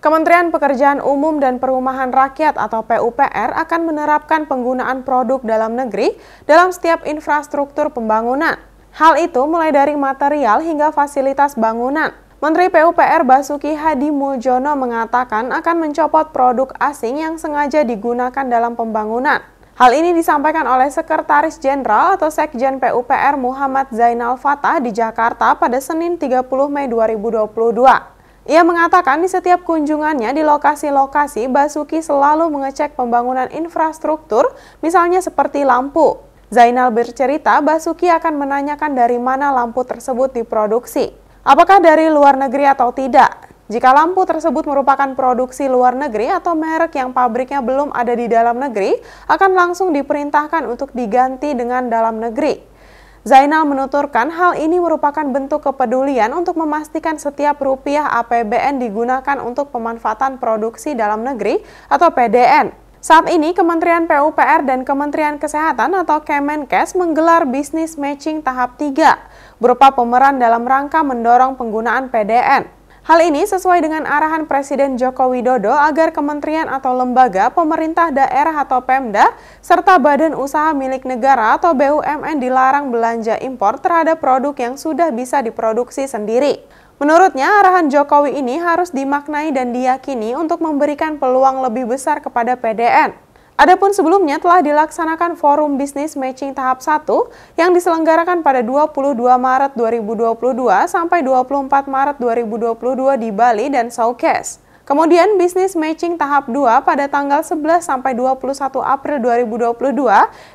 Kementerian Pekerjaan Umum dan Perumahan Rakyat atau PUPR akan menerapkan penggunaan produk dalam negeri dalam setiap infrastruktur pembangunan. Hal itu mulai dari material hingga fasilitas bangunan. Menteri PUPR Basuki Hadi Muljono mengatakan akan mencopot produk asing yang sengaja digunakan dalam pembangunan. Hal ini disampaikan oleh Sekretaris Jenderal atau Sekjen PUPR Muhammad Zainal Fatah di Jakarta pada Senin 30 Mei 2022. Ia mengatakan di setiap kunjungannya di lokasi-lokasi, Basuki selalu mengecek pembangunan infrastruktur, misalnya seperti lampu. Zainal bercerita, Basuki akan menanyakan dari mana lampu tersebut diproduksi. Apakah dari luar negeri atau tidak? Jika lampu tersebut merupakan produksi luar negeri atau merek yang pabriknya belum ada di dalam negeri, akan langsung diperintahkan untuk diganti dengan dalam negeri. Zainal menuturkan hal ini merupakan bentuk kepedulian untuk memastikan setiap rupiah APBN digunakan untuk pemanfaatan produksi dalam negeri atau PDN. Saat ini, Kementerian PUPR dan Kementerian Kesehatan atau Kemenkes menggelar bisnis matching tahap 3 berupa pemeran dalam rangka mendorong penggunaan PDN. Hal ini sesuai dengan arahan Presiden Joko Widodo agar kementerian atau lembaga pemerintah daerah atau Pemda serta badan usaha milik negara atau BUMN dilarang belanja impor terhadap produk yang sudah bisa diproduksi sendiri. Menurutnya, arahan Jokowi ini harus dimaknai dan diyakini untuk memberikan peluang lebih besar kepada PDN. Adapun sebelumnya telah dilaksanakan forum bisnis matching tahap 1 yang diselenggarakan pada 22 Maret 2022 sampai 24 Maret 2022 di Bali dan Saukes. Kemudian bisnis matching tahap 2 pada tanggal 11 sampai 21 April 2022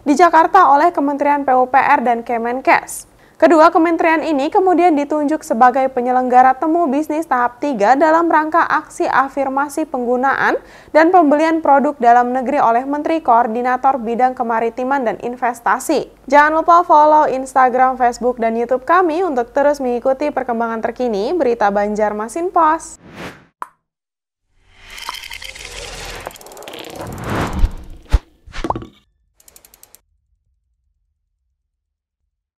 di Jakarta oleh Kementerian PUPR dan Kemenkes. Kedua kementerian ini kemudian ditunjuk sebagai penyelenggara temu bisnis tahap 3 dalam rangka aksi afirmasi penggunaan dan pembelian produk dalam negeri oleh Menteri Koordinator Bidang Kemaritiman dan Investasi. Jangan lupa follow Instagram, Facebook, dan YouTube kami untuk terus mengikuti perkembangan terkini berita Banjarmasin Pos.